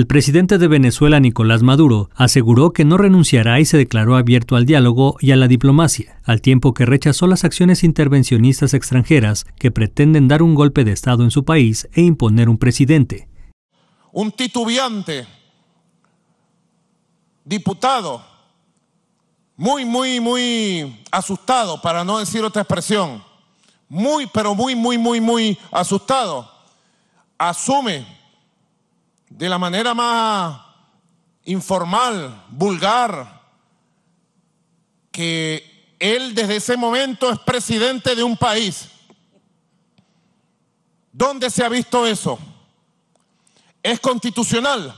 El presidente de Venezuela, Nicolás Maduro, aseguró que no renunciará y se declaró abierto al diálogo y a la diplomacia, al tiempo que rechazó las acciones intervencionistas extranjeras que pretenden dar un golpe de Estado en su país e imponer un presidente. Un titubeante, diputado, muy, muy, muy asustado, para no decir otra expresión, muy, pero muy, muy, muy, muy asustado, asume de la manera más informal, vulgar, que él desde ese momento es presidente de un país. ¿Dónde se ha visto eso? ¿Es constitucional?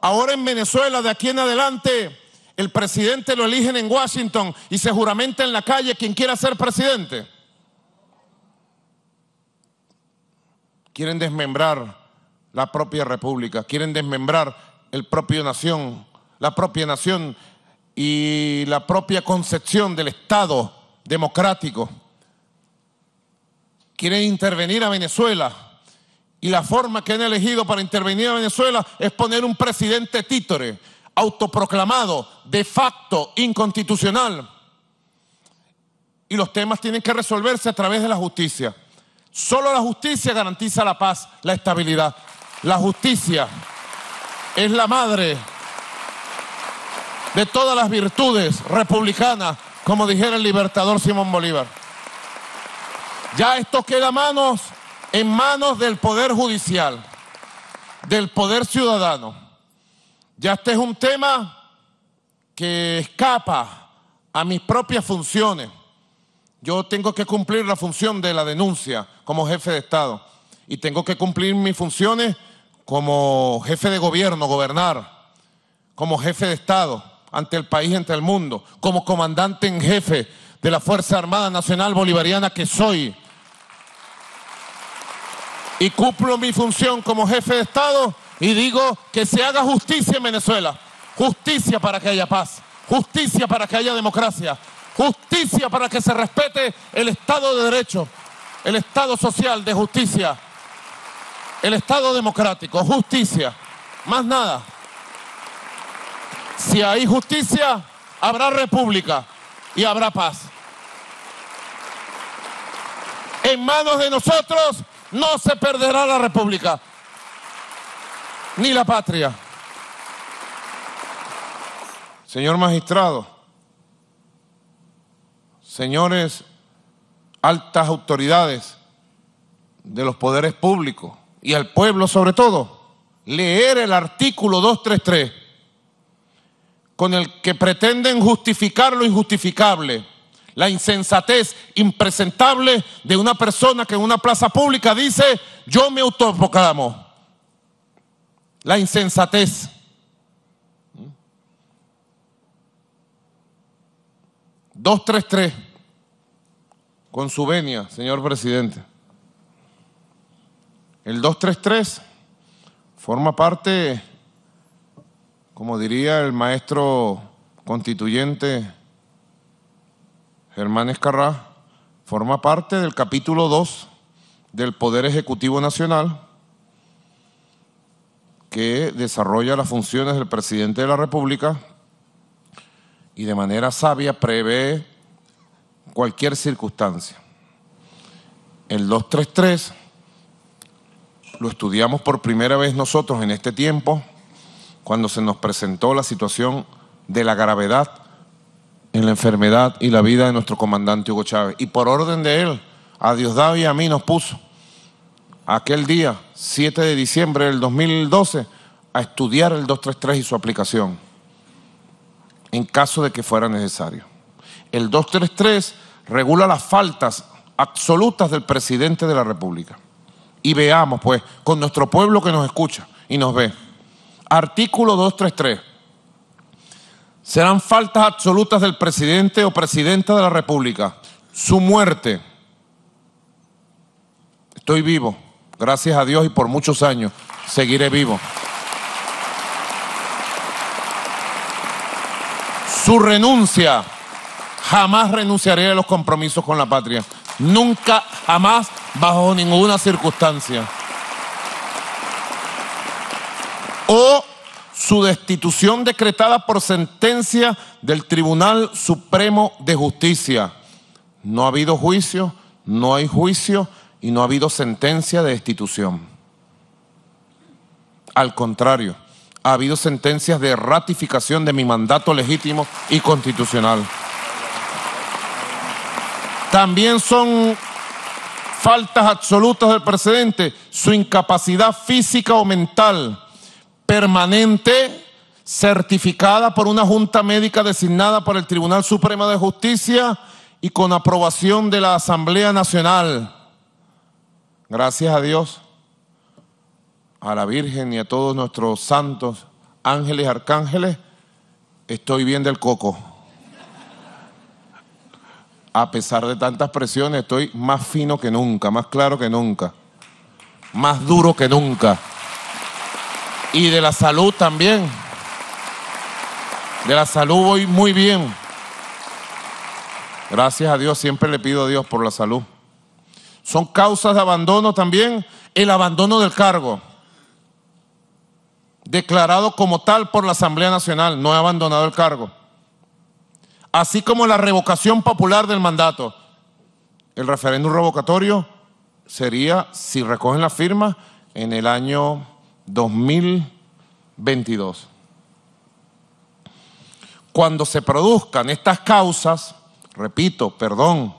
Ahora en Venezuela, de aquí en adelante, el presidente lo eligen en Washington y se juramenta en la calle quien quiera ser presidente. Quieren desmembrar la propia república, quieren desmembrar el propio nación, la propia nación y la propia concepción del Estado democrático. Quieren intervenir a Venezuela y la forma que han elegido para intervenir a Venezuela es poner un presidente títore, autoproclamado, de facto, inconstitucional. Y los temas tienen que resolverse a través de la justicia. Solo la justicia garantiza la paz, la estabilidad. La justicia es la madre de todas las virtudes republicanas, como dijera el libertador Simón Bolívar. Ya esto queda manos en manos del poder judicial, del poder ciudadano. Ya este es un tema que escapa a mis propias funciones. Yo tengo que cumplir la función de la denuncia como jefe de Estado y tengo que cumplir mis funciones como jefe de gobierno, gobernar, como jefe de Estado ante el país, ante el mundo, como comandante en jefe de la Fuerza Armada Nacional Bolivariana que soy, y cumplo mi función como jefe de Estado y digo que se haga justicia en Venezuela, justicia para que haya paz, justicia para que haya democracia, justicia para que se respete el Estado de Derecho, el Estado social de justicia. El Estado democrático, justicia, más nada. Si hay justicia, habrá república y habrá paz. En manos de nosotros no se perderá la república ni la patria. Señor magistrado, señores altas autoridades de los poderes públicos, y al pueblo sobre todo, leer el artículo 233 con el que pretenden justificar lo injustificable, la insensatez impresentable de una persona que en una plaza pública dice, yo me autoproclamo. La insensatez. Dos, tres, tres. Con su venia, señor presidente. El 233 forma parte, como diría el maestro constituyente Germán Escarrá, forma parte del capítulo 2 del Poder Ejecutivo Nacional que desarrolla las funciones del presidente de la República y de manera sabia prevé cualquier circunstancia. El 233 lo estudiamos por primera vez nosotros en este tiempo, cuando se nos presentó la situación de la gravedad en la enfermedad y la vida de nuestro comandante Hugo Chávez. Y por orden de él, a Diosdado y a mí nos puso aquel día, 7 de diciembre del 2012, a estudiar el 233 y su aplicación, en caso de que fuera necesario. El 233 regula las faltas absolutas del presidente de la República y veamos, pues, con nuestro pueblo que nos escucha y nos ve. Artículo 233. Serán faltas absolutas del presidente o presidenta de la República. Su muerte. Estoy vivo, gracias a Dios y por muchos años seguiré vivo. Su renuncia. Jamás renunciaré a los compromisos con la patria. Nunca, jamás bajo ninguna circunstancia. O su destitución decretada por sentencia del Tribunal Supremo de Justicia. No ha habido juicio, no hay juicio y no ha habido sentencia de destitución. Al contrario, ha habido sentencias de ratificación de mi mandato legítimo y constitucional. También son faltas absolutas del presidente, su incapacidad física o mental permanente, certificada por una junta médica designada por el Tribunal Supremo de Justicia y con aprobación de la Asamblea Nacional. Gracias a Dios, a la Virgen y a todos nuestros santos, ángeles, arcángeles, estoy bien del coco a pesar de tantas presiones, estoy más fino que nunca, más claro que nunca, más duro que nunca. Y de la salud también. De la salud voy muy bien. Gracias a Dios, siempre le pido a Dios por la salud. Son causas de abandono también el abandono del cargo, declarado como tal por la Asamblea Nacional. No he abandonado el cargo así como la revocación popular del mandato. El referéndum revocatorio sería, si recogen la firma, en el año 2022. Cuando se produzcan estas causas, repito, perdón,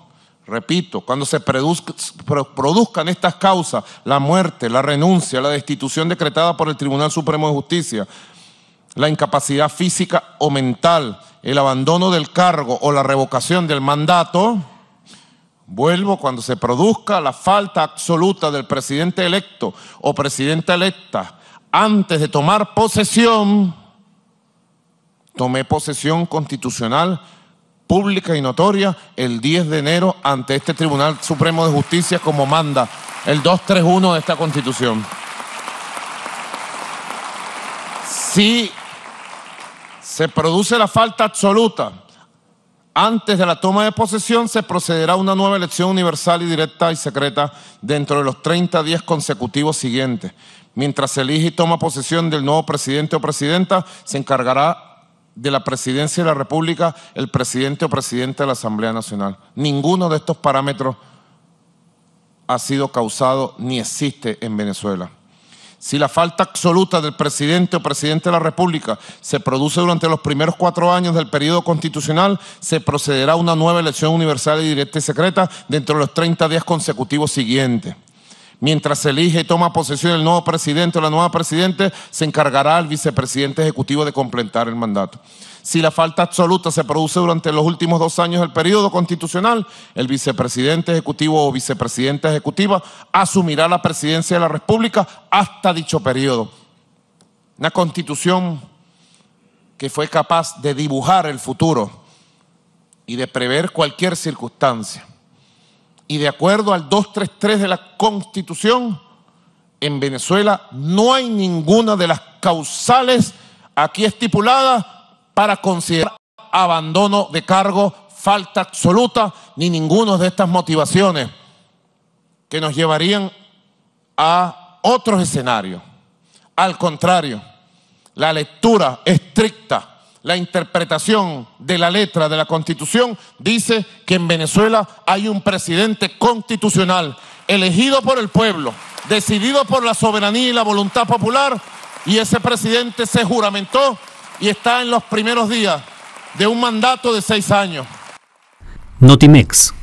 repito, cuando se produzcan estas causas, la muerte, la renuncia, la destitución decretada por el Tribunal Supremo de Justicia, la incapacidad física o mental, el abandono del cargo o la revocación del mandato, vuelvo cuando se produzca la falta absoluta del presidente electo o presidenta electa antes de tomar posesión, tomé posesión constitucional pública y notoria el 10 de enero ante este Tribunal Supremo de Justicia como manda el 231 de esta Constitución se produce la falta absoluta, antes de la toma de posesión se procederá a una nueva elección universal y directa y secreta dentro de los 30 días consecutivos siguientes. Mientras se elige y toma posesión del nuevo presidente o presidenta, se encargará de la presidencia de la República el presidente o presidenta de la Asamblea Nacional. Ninguno de estos parámetros ha sido causado ni existe en Venezuela. Si la falta absoluta del presidente o presidente de la República se produce durante los primeros cuatro años del periodo constitucional, se procederá a una nueva elección universal y directa y secreta dentro de los 30 días consecutivos siguientes. Mientras se elige y toma posesión el nuevo presidente o la nueva presidente, se encargará al vicepresidente ejecutivo de completar el mandato. Si la falta absoluta se produce durante los últimos dos años del periodo constitucional, el vicepresidente ejecutivo o vicepresidenta ejecutiva asumirá la presidencia de la República hasta dicho periodo. Una constitución que fue capaz de dibujar el futuro y de prever cualquier circunstancia. Y de acuerdo al 233 de la Constitución, en Venezuela no hay ninguna de las causales aquí estipuladas para considerar abandono de cargo, falta absoluta, ni ninguna de estas motivaciones que nos llevarían a otros escenarios. Al contrario, la lectura estricta, la interpretación de la letra de la Constitución dice que en Venezuela hay un presidente constitucional elegido por el pueblo, decidido por la soberanía y la voluntad popular, y ese presidente se juramentó y está en los primeros días de un mandato de seis años. Notimex,